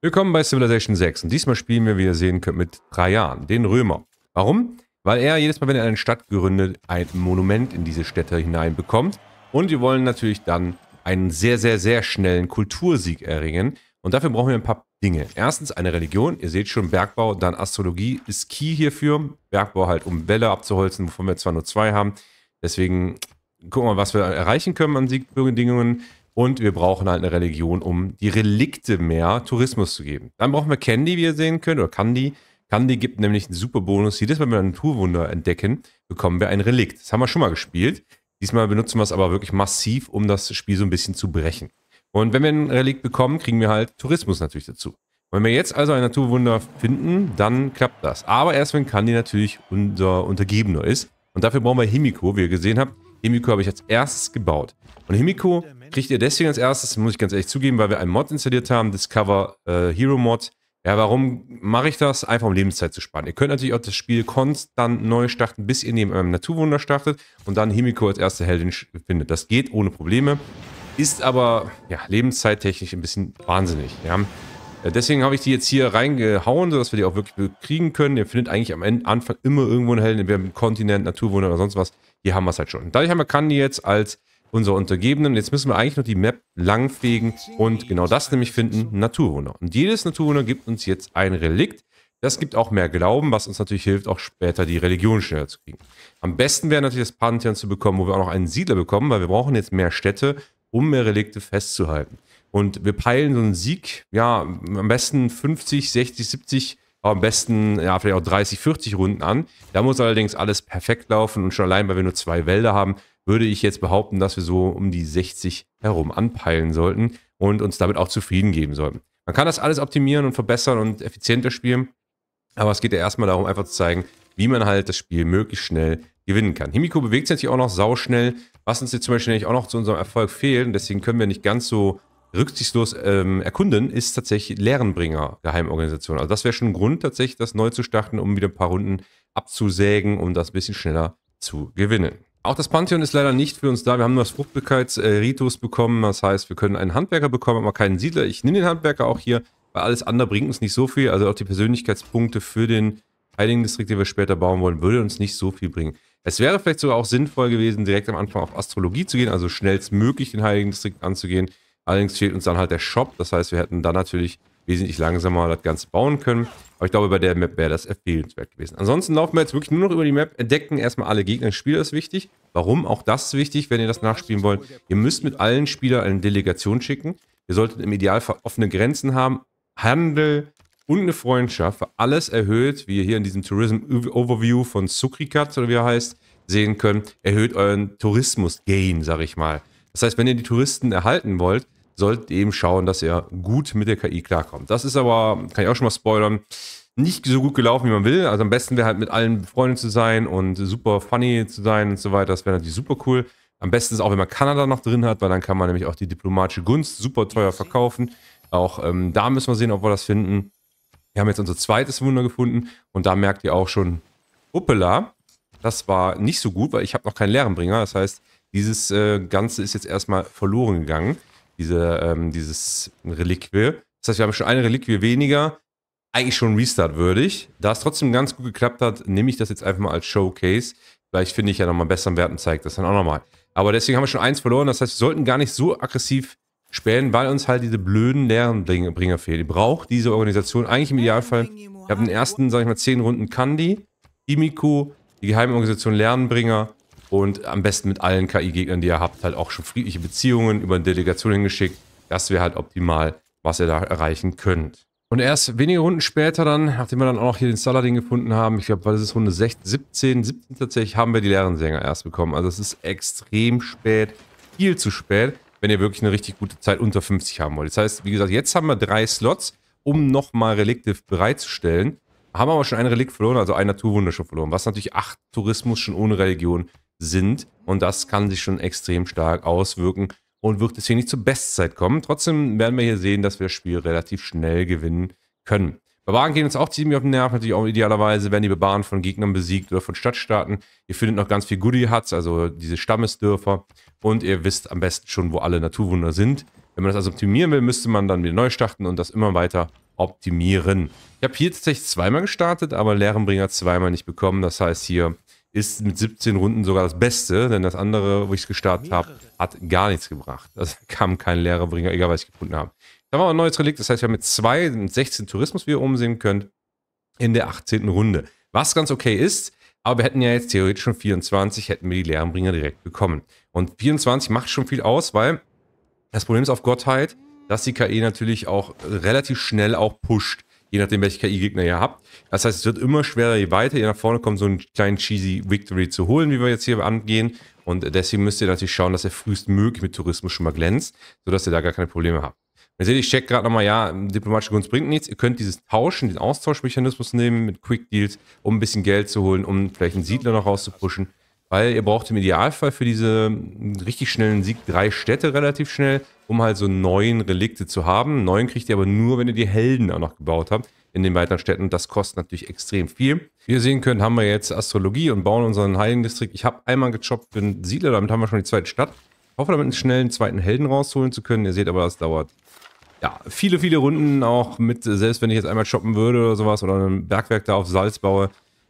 Willkommen bei Civilization 6 und diesmal spielen wir, wie ihr sehen könnt, mit Trajan, den Römer. Warum? Weil er jedes Mal, wenn er eine Stadt gründet, ein Monument in diese Städte hineinbekommt. Und wir wollen natürlich dann einen sehr, sehr, sehr schnellen Kultursieg erringen. Und dafür brauchen wir ein paar Dinge. Erstens eine Religion, ihr seht schon Bergbau, dann Astrologie ist Key hierfür. Bergbau halt, um Wälle abzuholzen, wovon wir zwar nur zwei haben. Deswegen gucken wir mal, was wir erreichen können an Siegbedingungen. Und wir brauchen halt eine Religion, um die Relikte mehr Tourismus zu geben. Dann brauchen wir Candy, wie ihr sehen könnt, oder Candy. Candy gibt nämlich einen super Bonus. Jedes Mal, wenn wir ein Naturwunder entdecken, bekommen wir ein Relikt. Das haben wir schon mal gespielt. Diesmal benutzen wir es aber wirklich massiv, um das Spiel so ein bisschen zu brechen. Und wenn wir ein Relikt bekommen, kriegen wir halt Tourismus natürlich dazu. Wenn wir jetzt also ein Naturwunder finden, dann klappt das. Aber erst, wenn Candy natürlich unser Untergebener ist. Und dafür brauchen wir Himiko, wie ihr gesehen habt. Himiko habe ich als erstes gebaut. Und Himiko kriegt ihr deswegen als erstes, muss ich ganz ehrlich zugeben, weil wir einen Mod installiert haben, Discover äh, Hero Mod. Ja, warum mache ich das? Einfach um Lebenszeit zu sparen. Ihr könnt natürlich auch das Spiel konstant neu starten, bis ihr neben einem Naturwunder startet und dann Himiko als erste Heldin findet. Das geht ohne Probleme. Ist aber ja, lebenszeittechnisch ein bisschen wahnsinnig. Ja. Äh, deswegen habe ich die jetzt hier reingehauen, sodass wir die auch wirklich kriegen können. Ihr findet eigentlich am Ende, Anfang immer irgendwo einen Helden, entweder im Kontinent, Naturwunder oder sonst was. Hier haben wir es halt schon. Dadurch haben wir Kandi jetzt als unser Untergebenen. Jetzt müssen wir eigentlich noch die Map langfegen und genau das nämlich finden, Naturwunder. Und jedes Naturwunder gibt uns jetzt ein Relikt. Das gibt auch mehr Glauben, was uns natürlich hilft, auch später die Religion schneller zu kriegen. Am besten wäre natürlich das Pantheon zu bekommen, wo wir auch noch einen Siedler bekommen, weil wir brauchen jetzt mehr Städte, um mehr Relikte festzuhalten. Und wir peilen so einen Sieg, ja, am besten 50, 60, 70 am besten ja, vielleicht auch 30, 40 Runden an. Da muss allerdings alles perfekt laufen und schon allein, weil wir nur zwei Wälder haben, würde ich jetzt behaupten, dass wir so um die 60 herum anpeilen sollten und uns damit auch zufrieden geben sollten. Man kann das alles optimieren und verbessern und effizienter spielen, aber es geht ja erstmal darum, einfach zu zeigen, wie man halt das Spiel möglichst schnell gewinnen kann. Himiko bewegt sich natürlich auch noch sauschnell, was uns jetzt zum Beispiel auch noch zu unserem Erfolg fehlt und deswegen können wir nicht ganz so rücksichtslos ähm, erkunden, ist tatsächlich Lehrenbringer Geheimorganisation. Also das wäre schon ein Grund, tatsächlich das neu zu starten, um wieder ein paar Runden abzusägen, um das ein bisschen schneller zu gewinnen. Auch das Pantheon ist leider nicht für uns da. Wir haben nur das Fruchtbarkeitsritus bekommen. Das heißt, wir können einen Handwerker bekommen, aber keinen Siedler. Ich nehme den Handwerker auch hier, weil alles andere bringt uns nicht so viel. Also auch die Persönlichkeitspunkte für den Heiligen Distrikt, den wir später bauen wollen, würde uns nicht so viel bringen. Es wäre vielleicht sogar auch sinnvoll gewesen, direkt am Anfang auf Astrologie zu gehen, also schnellstmöglich den Heiligen Distrikt anzugehen. Allerdings fehlt uns dann halt der Shop. Das heißt, wir hätten dann natürlich wesentlich langsamer das Ganze bauen können. Aber ich glaube, bei der Map wäre das empfehlenswert gewesen. Ansonsten laufen wir jetzt wirklich nur noch über die Map, entdecken erstmal alle Gegner. Das Spiel ist wichtig. Warum? Auch das ist wichtig, wenn ihr das nachspielen wollt. Ihr müsst mit allen Spielern eine Delegation schicken. Ihr solltet im Idealfall offene Grenzen haben. Handel und eine Freundschaft für alles erhöht, wie ihr hier in diesem Tourism Overview von Sukrikat oder wie er heißt, sehen könnt, erhöht euren Tourismus-Gain, sag ich mal. Das heißt, wenn ihr die Touristen erhalten wollt, solltet eben schauen, dass ihr gut mit der KI klarkommt. Das ist aber, kann ich auch schon mal spoilern, nicht so gut gelaufen, wie man will. Also am besten wäre halt mit allen Freunden zu sein und super funny zu sein und so weiter. Das wäre natürlich super cool. Am besten ist auch, wenn man Kanada noch drin hat, weil dann kann man nämlich auch die diplomatische Gunst super teuer verkaufen. Auch ähm, da müssen wir sehen, ob wir das finden. Wir haben jetzt unser zweites Wunder gefunden und da merkt ihr auch schon, hoppala, das war nicht so gut, weil ich habe noch keinen leeren Das heißt, dieses äh, Ganze ist jetzt erstmal verloren gegangen diese, ähm, dieses Reliquie. Das heißt, wir haben schon eine Reliquie weniger. Eigentlich schon Restart würdig. Da es trotzdem ganz gut geklappt hat, nehme ich das jetzt einfach mal als Showcase. Vielleicht finde ich ja nochmal besseren Werten, zeigt das dann auch nochmal. Aber deswegen haben wir schon eins verloren. Das heißt, wir sollten gar nicht so aggressiv spähen, weil uns halt diese blöden Lehrenbringer fehlen. Die braucht diese Organisation eigentlich im Idealfall. Wir haben den ersten, sage ich mal, zehn Runden Kandi, Imiku, die geheime Organisation Lernbringer und am besten mit allen KI-Gegnern, die ihr habt, halt auch schon friedliche Beziehungen über eine Delegation hingeschickt. Das wäre halt optimal, was ihr da erreichen könnt. Und erst wenige Runden später dann, nachdem wir dann auch noch hier den Saladin gefunden haben, ich glaube, weil das ist Runde 16, 17, 17 tatsächlich, haben wir die leeren Sänger erst bekommen. Also es ist extrem spät, viel zu spät, wenn ihr wirklich eine richtig gute Zeit unter 50 haben wollt. Das heißt, wie gesagt, jetzt haben wir drei Slots, um nochmal Relikte bereitzustellen. Haben aber schon ein Relikt verloren, also ein Naturwunder schon verloren, was natürlich acht Tourismus schon ohne Religion sind. Und das kann sich schon extrem stark auswirken und wird deswegen nicht zur Bestzeit kommen. Trotzdem werden wir hier sehen, dass wir das Spiel relativ schnell gewinnen können. Barbaren gehen uns auch ziemlich auf den Nerv, natürlich auch idealerweise werden die Barbaren von Gegnern besiegt oder von Stadtstaaten. Ihr findet noch ganz viel Goodie Huts, also diese Stammesdörfer. Und ihr wisst am besten schon, wo alle Naturwunder sind. Wenn man das also optimieren will, müsste man dann wieder neu starten und das immer weiter optimieren. Ich habe hier tatsächlich zweimal gestartet, aber Lehrenbringer zweimal nicht bekommen. Das heißt, hier ist mit 17 Runden sogar das Beste, denn das andere, wo ich es gestartet habe, hat gar nichts gebracht. Also kam kein leerer Bringer, egal was ich gefunden habe. Da war auch ein neues Relikt, das heißt, wir haben mit zwei, mit 16 Tourismus, wie ihr oben sehen könnt, in der 18. Runde. Was ganz okay ist, aber wir hätten ja jetzt theoretisch schon 24, hätten wir die Lehrenbringer direkt bekommen. Und 24 macht schon viel aus, weil das Problem ist auf Gottheit, dass die KI e natürlich auch relativ schnell auch pusht je nachdem, welche KI-Gegner ihr habt. Das heißt, es wird immer schwerer, je weiter ihr nach vorne kommt, so einen kleinen cheesy Victory zu holen, wie wir jetzt hier angehen. Und deswegen müsst ihr natürlich schauen, dass ihr frühestmöglich mit Tourismus schon mal glänzt, sodass ihr da gar keine Probleme habt. Ihr seht, ich check gerade nochmal, ja, diplomatische Gunst bringt nichts. Ihr könnt dieses Tauschen, den Austauschmechanismus nehmen mit Quick Deals, um ein bisschen Geld zu holen, um vielleicht einen Siedler noch rauszupushen. Weil ihr braucht im Idealfall für diese ähm, richtig schnellen Sieg drei Städte relativ schnell, um halt so neun Relikte zu haben. Neun kriegt ihr aber nur, wenn ihr die Helden auch noch gebaut habt in den weiteren Städten. Das kostet natürlich extrem viel. Wie ihr sehen könnt, haben wir jetzt Astrologie und bauen unseren Heiligendistrikt. Ich habe einmal gechoppt für einen Siedler, damit haben wir schon die zweite Stadt. Ich hoffe, damit einen schnellen zweiten Helden rausholen zu können. Ihr seht aber, das dauert ja, viele, viele Runden auch mit, selbst wenn ich jetzt einmal shoppen würde oder sowas oder ein Bergwerk da auf Salz baue,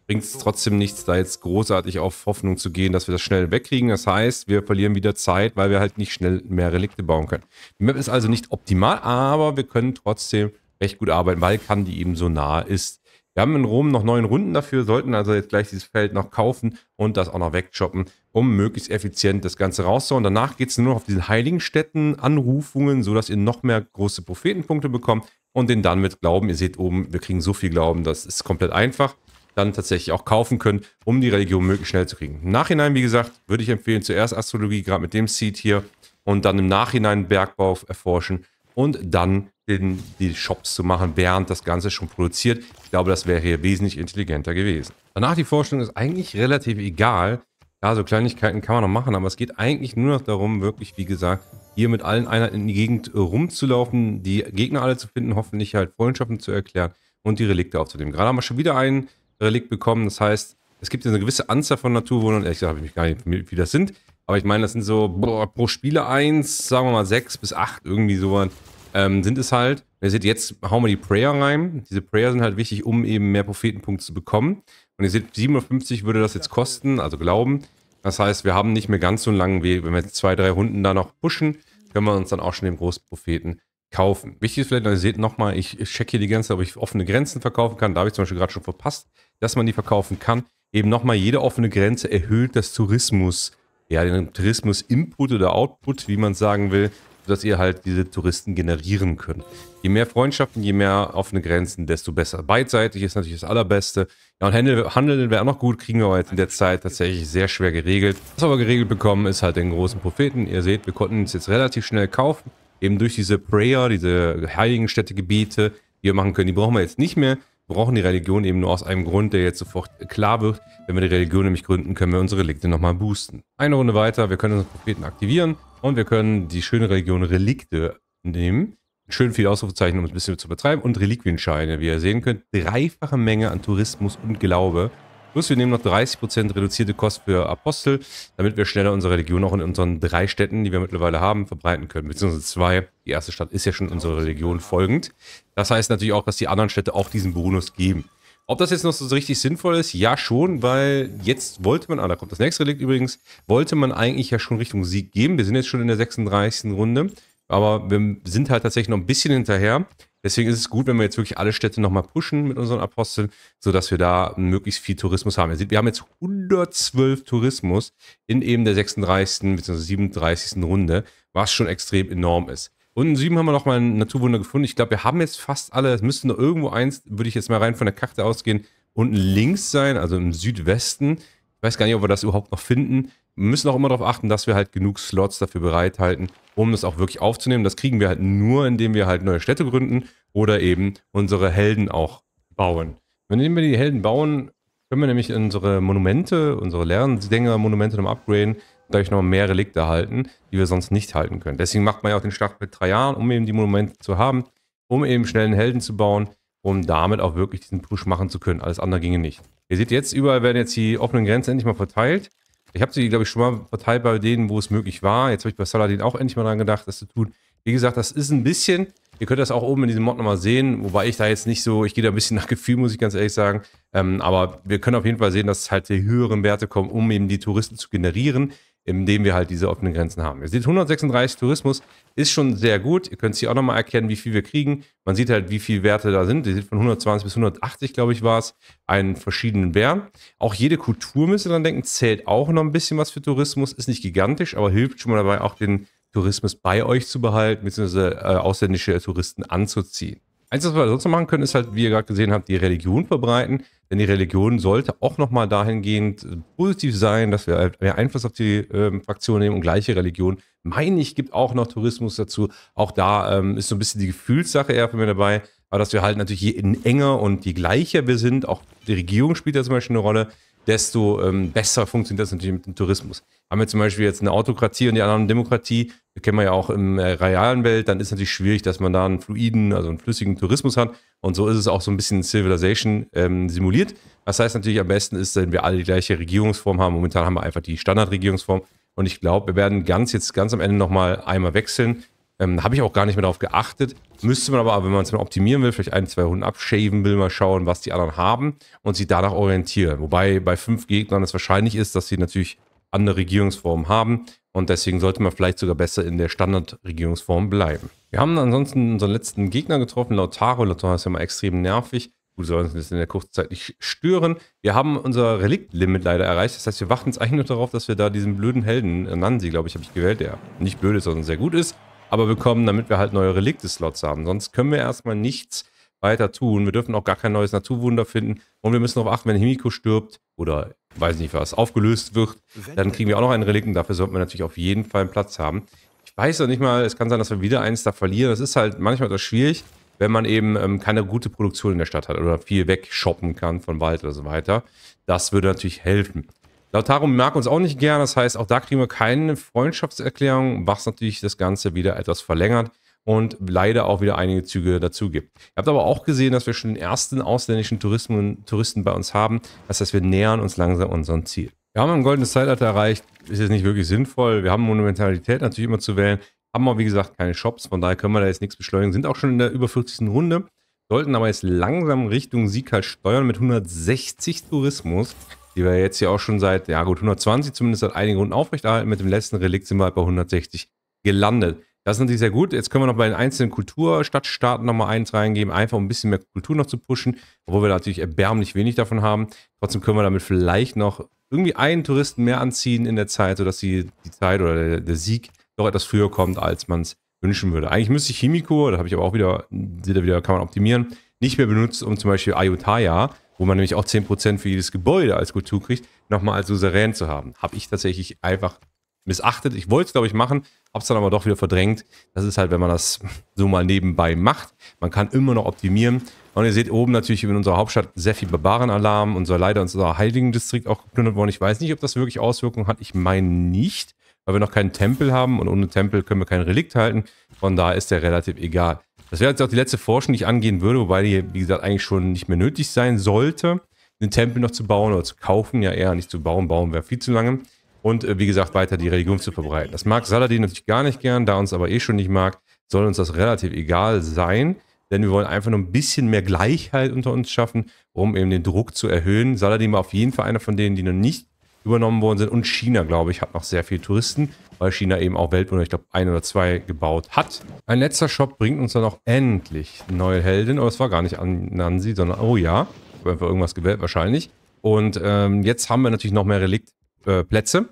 bringt es trotzdem nichts, da jetzt großartig auf Hoffnung zu gehen, dass wir das schnell wegkriegen. Das heißt, wir verlieren wieder Zeit, weil wir halt nicht schnell mehr Relikte bauen können. Die Map ist also nicht optimal, aber wir können trotzdem recht gut arbeiten, weil Kandi eben so nah ist. Wir haben in Rom noch neun Runden dafür, sollten also jetzt gleich dieses Feld noch kaufen und das auch noch wegchoppen, um möglichst effizient das Ganze rauszuhauen. Danach geht es nur noch auf diese Heiligenstätten, Anrufungen, sodass ihr noch mehr große Prophetenpunkte bekommt und den dann mit Glauben. Ihr seht oben, wir kriegen so viel Glauben, das ist komplett einfach dann tatsächlich auch kaufen können, um die Religion möglichst schnell zu kriegen. Im Nachhinein, wie gesagt, würde ich empfehlen, zuerst Astrologie, gerade mit dem Seed hier, und dann im Nachhinein Bergbau erforschen und dann den, die Shops zu machen, während das Ganze schon produziert. Ich glaube, das wäre hier wesentlich intelligenter gewesen. Danach die Vorstellung ist eigentlich relativ egal. Ja, so Kleinigkeiten kann man noch machen, aber es geht eigentlich nur noch darum, wirklich, wie gesagt, hier mit allen Einheiten in die Gegend rumzulaufen, die Gegner alle zu finden, hoffentlich halt Freundschaften zu erklären und die Relikte aufzunehmen. Gerade haben wir schon wieder einen Relikt äh, bekommen. Das heißt, es gibt eine gewisse Anzahl von Naturwundern. Ehrlich gesagt, habe ich mich gar nicht, wie das sind. Aber ich meine, das sind so boah, pro Spieler eins, sagen wir mal sechs bis acht, irgendwie sowas, ähm, sind es halt. ihr seht, jetzt hauen wir die Prayer rein. Diese Prayer sind halt wichtig, um eben mehr Prophetenpunkte zu bekommen. Und ihr seht, 750 würde das jetzt kosten, also glauben. Das heißt, wir haben nicht mehr ganz so einen langen Weg. Wenn wir jetzt zwei, drei Hunden da noch pushen, können wir uns dann auch schon dem Großpropheten kaufen. Wichtig ist vielleicht, ihr seht nochmal, ich check hier die Grenze, ob ich offene Grenzen verkaufen kann. Da habe ich zum Beispiel gerade schon verpasst, dass man die verkaufen kann. Eben nochmal, jede offene Grenze erhöht das Tourismus, ja, den Tourismus-Input oder Output, wie man sagen will, dass ihr halt diese Touristen generieren könnt. Je mehr Freundschaften, je mehr offene Grenzen, desto besser. Beidseitig ist natürlich das Allerbeste. Ja, und Handel, Handeln wäre auch noch gut, kriegen wir aber jetzt in der Zeit tatsächlich sehr schwer geregelt. Was wir aber geregelt bekommen, ist halt den großen Propheten. Ihr seht, wir konnten es jetzt relativ schnell kaufen eben durch diese Prayer, diese Heiligenstädtegebiete, die wir machen können, die brauchen wir jetzt nicht mehr. Wir brauchen die Religion eben nur aus einem Grund, der jetzt sofort klar wird. Wenn wir die Religion nämlich gründen, können wir unsere Relikte nochmal boosten. Eine Runde weiter, wir können unseren Propheten aktivieren und wir können die schöne Religion Relikte nehmen. Schön viel Ausrufezeichen, um es ein bisschen zu betreiben. Und Reliquienscheine, wie ihr sehen könnt, dreifache Menge an Tourismus und Glaube. Plus wir nehmen noch 30% reduzierte Kosten für Apostel, damit wir schneller unsere Religion auch in unseren drei Städten, die wir mittlerweile haben, verbreiten können. Beziehungsweise zwei. Die erste Stadt ist ja schon unserer Religion folgend. Das heißt natürlich auch, dass die anderen Städte auch diesen Bonus geben. Ob das jetzt noch so richtig sinnvoll ist? Ja, schon, weil jetzt wollte man, ah, da kommt das nächste Relikt übrigens, wollte man eigentlich ja schon Richtung Sieg geben. Wir sind jetzt schon in der 36. Runde, aber wir sind halt tatsächlich noch ein bisschen hinterher. Deswegen ist es gut, wenn wir jetzt wirklich alle Städte nochmal pushen mit unseren Aposteln, sodass wir da möglichst viel Tourismus haben. Ihr seht, wir haben jetzt 112 Tourismus in eben der 36. bzw. 37. Runde, was schon extrem enorm ist. Unten 7 haben wir nochmal ein Naturwunder gefunden. Ich glaube, wir haben jetzt fast alle, es müsste noch irgendwo eins, würde ich jetzt mal rein von der Karte ausgehen, unten links sein, also im Südwesten. Ich weiß gar nicht, ob wir das überhaupt noch finden müssen auch immer darauf achten, dass wir halt genug Slots dafür bereithalten, um das auch wirklich aufzunehmen. Das kriegen wir halt nur, indem wir halt neue Städte gründen oder eben unsere Helden auch bauen. Wenn wir die Helden bauen, können wir nämlich unsere Monumente, unsere Lernsänger Monumente nochmal upgraden und dadurch nochmal mehr Relikte halten, die wir sonst nicht halten können. Deswegen macht man ja auch den Start mit drei Jahren, um eben die Monumente zu haben, um eben schnell einen Helden zu bauen, um damit auch wirklich diesen Push machen zu können. Alles andere ginge nicht. Ihr seht jetzt, überall werden jetzt die offenen Grenzen endlich mal verteilt. Ich habe sie, glaube ich, schon mal verteilt bei denen, wo es möglich war. Jetzt habe ich bei Saladin auch endlich mal dran gedacht, das zu tun. Wie gesagt, das ist ein bisschen, ihr könnt das auch oben in diesem Mod nochmal sehen, wobei ich da jetzt nicht so, ich gehe da ein bisschen nach Gefühl, muss ich ganz ehrlich sagen. Ähm, aber wir können auf jeden Fall sehen, dass es halt die höheren Werte kommen, um eben die Touristen zu generieren in dem wir halt diese offenen Grenzen haben. Ihr seht, 136 Tourismus ist schon sehr gut. Ihr könnt es hier auch nochmal erkennen, wie viel wir kriegen. Man sieht halt, wie viele Werte da sind. Ihr seht, von 120 bis 180, glaube ich, war es, einen verschiedenen Bären. Auch jede Kultur, müsst ihr dann denken, zählt auch noch ein bisschen was für Tourismus. Ist nicht gigantisch, aber hilft schon mal dabei, auch den Tourismus bei euch zu behalten, beziehungsweise äh, ausländische Touristen anzuziehen. Eins, was wir sonst noch machen können, ist halt, wie ihr gerade gesehen habt, die Religion verbreiten. Denn die Religion sollte auch nochmal dahingehend äh, positiv sein, dass wir halt mehr Einfluss auf die ähm, Fraktion nehmen und gleiche Religion. Meine ich, gibt auch noch Tourismus dazu. Auch da ähm, ist so ein bisschen die Gefühlssache eher für mich dabei. Aber dass wir halt natürlich je enger und je gleicher wir sind, auch die Regierung spielt da zum Beispiel eine Rolle, desto ähm, besser funktioniert das natürlich mit dem Tourismus. Haben wir zum Beispiel jetzt eine Autokratie und die anderen Demokratie, das kennen wir ja auch im äh, realen Welt, dann ist natürlich schwierig, dass man da einen fluiden, also einen flüssigen Tourismus hat. Und so ist es auch so ein bisschen Civilization ähm, simuliert. Was heißt natürlich am besten ist, wenn wir alle die gleiche Regierungsform haben. Momentan haben wir einfach die Standardregierungsform. Und ich glaube, wir werden ganz jetzt ganz am Ende nochmal einmal wechseln ähm, Habe ich auch gar nicht mehr darauf geachtet. Müsste man aber, wenn man es mal optimieren will, vielleicht ein, zwei Hunden abschaven will, mal schauen, was die anderen haben und sich danach orientieren. Wobei bei fünf Gegnern es wahrscheinlich ist, dass sie natürlich andere Regierungsformen haben. Und deswegen sollte man vielleicht sogar besser in der Standardregierungsform bleiben. Wir haben ansonsten unseren letzten Gegner getroffen, Lautaro. Lautaro ist ja mal extrem nervig. Gut, soll uns das in der kurzen Zeit nicht stören. Wir haben unser Reliktlimit leider erreicht. Das heißt, wir warten jetzt eigentlich nur darauf, dass wir da diesen blöden Helden, äh, Nansi, glaube ich, habe ich gewählt, der nicht blöd ist, sondern sehr gut ist, aber bekommen, damit wir halt neue Relikte-Slots haben. Sonst können wir erstmal nichts weiter tun. Wir dürfen auch gar kein neues Naturwunder finden. Und wir müssen darauf achten, wenn Himiko stirbt oder weiß nicht was, aufgelöst wird, dann kriegen wir auch noch einen Relikten. Dafür sollten wir natürlich auf jeden Fall einen Platz haben. Ich weiß noch nicht mal, es kann sein, dass wir wieder eins da verlieren. Das ist halt manchmal etwas schwierig, wenn man eben ähm, keine gute Produktion in der Stadt hat oder viel wegshoppen kann von Wald oder so weiter. Das würde natürlich helfen. Lautaro mag uns auch nicht gern, das heißt, auch da kriegen wir keine Freundschaftserklärung, was natürlich das Ganze wieder etwas verlängert und leider auch wieder einige Züge dazu gibt. Ihr habt aber auch gesehen, dass wir schon den ersten ausländischen Touristen, Touristen bei uns haben. Das heißt, wir nähern uns langsam unserem Ziel. Wir haben ein goldenes Zeitalter erreicht, ist jetzt nicht wirklich sinnvoll. Wir haben Monumentalität natürlich immer zu wählen, haben aber wie gesagt keine Shops, von daher können wir da jetzt nichts beschleunigen, sind auch schon in der über 40. Runde, sollten aber jetzt langsam Richtung Sieg halt steuern mit 160 Tourismus die wir jetzt ja auch schon seit, ja gut, 120 zumindest seit einigen Runden aufrechterhalten. Mit dem letzten Relikt sind wir halt bei 160 gelandet. Das ist natürlich sehr gut. Jetzt können wir noch bei den einzelnen Kulturstadtstaaten nochmal eins reingeben, einfach um ein bisschen mehr Kultur noch zu pushen, obwohl wir natürlich erbärmlich wenig davon haben. Trotzdem können wir damit vielleicht noch irgendwie einen Touristen mehr anziehen in der Zeit, sodass die, die Zeit oder der, der Sieg doch etwas früher kommt, als man es wünschen würde. Eigentlich müsste ich Himiko, da habe ich aber auch wieder, wieder, kann man optimieren, nicht mehr benutzt, um zum Beispiel Ayutthaya wo man nämlich auch 10% für jedes Gebäude als Kultur kriegt, nochmal als Souverän zu haben. Habe ich tatsächlich einfach missachtet. Ich wollte es, glaube ich, machen, habe es dann aber doch wieder verdrängt. Das ist halt, wenn man das so mal nebenbei macht. Man kann immer noch optimieren. Und ihr seht oben natürlich in unserer Hauptstadt sehr viel Barbarenalarm. Unser leider unser Heiligendistrikt auch geplündert worden. Ich weiß nicht, ob das wirklich Auswirkungen hat. Ich meine nicht, weil wir noch keinen Tempel haben und ohne Tempel können wir kein Relikt halten. Von daher ist der relativ egal. Das wäre jetzt auch die letzte Forschung, die ich angehen würde, wobei die, wie gesagt, eigentlich schon nicht mehr nötig sein sollte, den Tempel noch zu bauen oder zu kaufen. Ja, eher nicht zu bauen. Bauen wäre viel zu lange. Und äh, wie gesagt, weiter die Religion zu verbreiten. Das mag Saladin natürlich gar nicht gern, da uns aber eh schon nicht mag, soll uns das relativ egal sein. Denn wir wollen einfach nur ein bisschen mehr Gleichheit unter uns schaffen, um eben den Druck zu erhöhen. Saladin war auf jeden Fall einer von denen, die noch nicht übernommen worden sind. Und China, glaube ich, hat noch sehr viele Touristen, weil China eben auch Weltwunder, ich glaube, ein oder zwei gebaut hat. Ein letzter Shop bringt uns dann auch endlich neue Heldin. Aber es war gar nicht an Nancy, sondern, oh ja, ich habe einfach irgendwas gewählt wahrscheinlich. Und ähm, jetzt haben wir natürlich noch mehr Reliktplätze. Äh,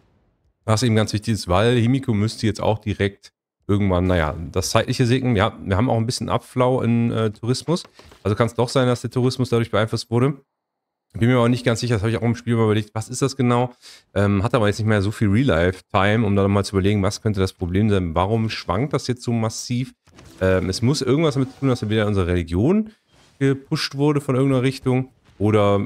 was eben ganz wichtig ist, weil Himiko müsste jetzt auch direkt irgendwann, naja, das zeitliche Segen, ja, wir haben auch ein bisschen Abflau in äh, Tourismus. Also kann es doch sein, dass der Tourismus dadurch beeinflusst wurde. Bin mir auch nicht ganz sicher, das habe ich auch im Spiel überlegt, was ist das genau? Ähm, hat aber jetzt nicht mehr so viel Real-Life-Time, um da mal zu überlegen, was könnte das Problem sein? Warum schwankt das jetzt so massiv? Ähm, es muss irgendwas damit tun, dass wieder unsere Religion gepusht wurde von irgendeiner Richtung. Oder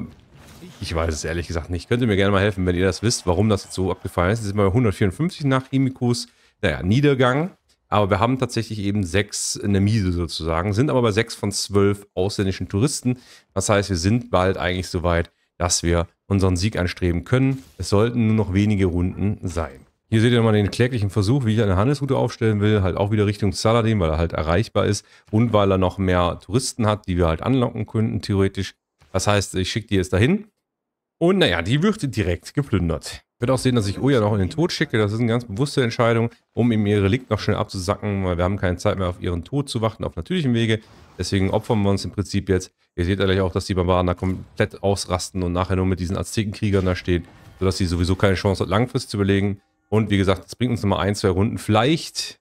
ich weiß es ehrlich gesagt nicht. Könnt ihr mir gerne mal helfen, wenn ihr das wisst, warum das jetzt so abgefallen ist. Jetzt sind wir bei 154 nach Imikus. Naja, Niedergang. Aber wir haben tatsächlich eben sechs in der Miese sozusagen, sind aber bei sechs von zwölf ausländischen Touristen. Das heißt, wir sind bald eigentlich so weit, dass wir unseren Sieg anstreben können. Es sollten nur noch wenige Runden sein. Hier seht ihr nochmal den kläglichen Versuch, wie ich eine Handelsroute aufstellen will. Halt auch wieder Richtung Saladin, weil er halt erreichbar ist und weil er noch mehr Touristen hat, die wir halt anlocken könnten, theoretisch. Das heißt, ich schicke die jetzt dahin. Und naja, die wird direkt geplündert werde auch sehen, dass ich Oja noch in den Tod schicke. Das ist eine ganz bewusste Entscheidung, um ihm ihr Relikt noch schnell abzusacken, weil wir haben keine Zeit mehr auf ihren Tod zu warten, auf natürlichem Wege. Deswegen opfern wir uns im Prinzip jetzt. Ihr seht gleich auch, dass die Barbaren da komplett ausrasten und nachher nur mit diesen Aztekenkriegern da stehen, sodass sie sowieso keine Chance hat, langfristig zu überlegen. Und wie gesagt, das bringt uns nochmal ein, zwei Runden vielleicht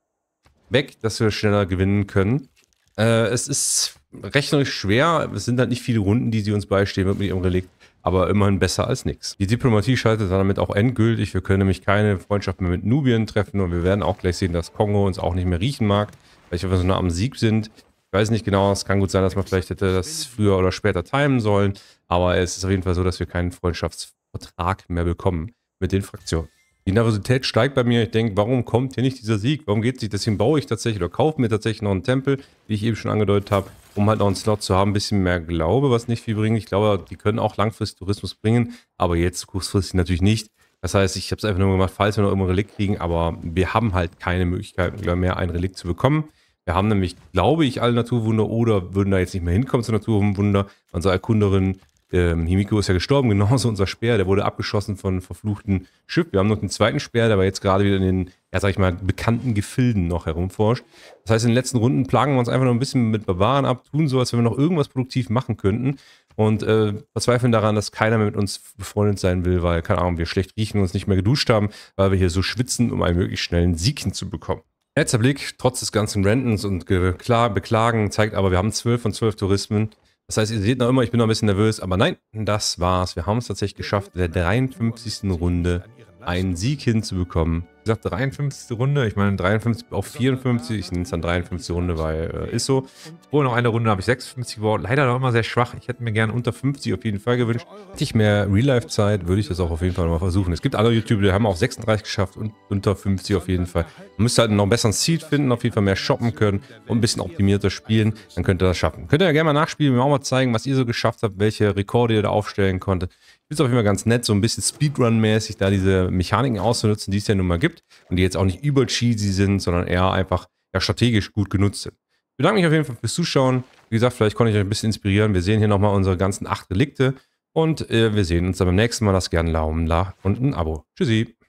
weg, dass wir schneller gewinnen können. Äh, es ist rechnerisch schwer. Es sind halt nicht viele Runden, die sie uns beistehen wird mit ihrem Relikt aber immerhin besser als nichts. Die Diplomatie scheitert damit auch endgültig. Wir können nämlich keine Freundschaft mehr mit Nubien treffen und wir werden auch gleich sehen, dass Kongo uns auch nicht mehr riechen mag, weil wir so nah am Sieg sind. Ich weiß nicht genau, es kann gut sein, dass man vielleicht hätte das früher oder später timen sollen, aber es ist auf jeden Fall so, dass wir keinen Freundschaftsvertrag mehr bekommen mit den Fraktionen. Die Nervosität steigt bei mir. Ich denke, warum kommt hier nicht dieser Sieg? Warum geht es nicht? Deswegen baue ich tatsächlich oder kaufe mir tatsächlich noch einen Tempel, wie ich eben schon angedeutet habe, um halt noch einen Slot zu haben, ein bisschen mehr Glaube, was nicht viel bringt. Ich glaube, die können auch langfristig Tourismus bringen, aber jetzt kurzfristig natürlich nicht. Das heißt, ich habe es einfach nur gemacht, falls wir noch immer Relikt kriegen, aber wir haben halt keine Möglichkeit mehr, ein Relikt zu bekommen. Wir haben nämlich, glaube ich, alle Naturwunder oder würden da jetzt nicht mehr hinkommen zu Naturwunder. Unsere Erkunderin ähm, Himiko ist ja gestorben, genauso unser Speer, der wurde abgeschossen von verfluchten Schiff. Wir haben noch einen zweiten Speer, der aber jetzt gerade wieder in den, ja sag ich mal, bekannten Gefilden noch herumforscht. Das heißt, in den letzten Runden plagen wir uns einfach noch ein bisschen mit Barbaren ab, tun so, als wenn wir noch irgendwas produktiv machen könnten und äh, verzweifeln daran, dass keiner mehr mit uns befreundet sein will, weil, keine Ahnung, wir schlecht riechen und uns nicht mehr geduscht haben, weil wir hier so schwitzen, um einen möglichst schnellen Sieg hinzubekommen. Letzter Blick, trotz des ganzen Rentens und Beklagen, zeigt aber, wir haben 12 von 12 Tourismen. Das heißt, ihr seht noch immer, ich bin noch ein bisschen nervös, aber nein, das war's. Wir haben es tatsächlich geschafft, in der 53. Runde einen Sieg hinzubekommen gesagt, 53. Runde. Ich meine, 53 auf 54. Ich nenne es dann 53. Runde, weil äh, ist so. Vorher noch eine Runde habe ich 56 geworden. Leider noch immer sehr schwach. Ich hätte mir gerne unter 50 auf jeden Fall gewünscht. Hätte ich mehr Real-Life-Zeit, würde ich das auch auf jeden Fall nochmal versuchen. Es gibt andere YouTuber, die haben auch 36 geschafft und unter 50 auf jeden Fall. Man müsste halt noch einen besseren Seed finden, auf jeden Fall mehr shoppen können und ein bisschen optimierter spielen. Dann könnt ihr das schaffen. Könnt ihr ja gerne mal nachspielen, mir auch mal zeigen, was ihr so geschafft habt, welche Rekorde ihr da aufstellen konntet. Ich finde es auf jeden Fall ganz nett, so ein bisschen Speedrun-mäßig da diese Mechaniken auszunutzen, die es ja nun mal gibt gibt und die jetzt auch nicht übel cheesy sind, sondern eher einfach ja, strategisch gut genutzt sind. Ich bedanke mich auf jeden Fall fürs Zuschauen. Wie gesagt, vielleicht konnte ich euch ein bisschen inspirieren. Wir sehen hier nochmal unsere ganzen acht Delikte und äh, wir sehen uns dann beim nächsten Mal. Lasst gerne einen Daumen da und ein Abo. Tschüssi.